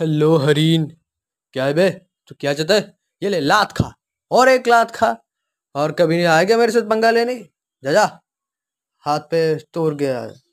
hello हरीन क्या है बे तो क्या चाहता है ये ले लात खा और एक लात खा और कभी नहीं आएगा मेरे साथ पंगा लेने जा जा हाथ पे तोड़ गया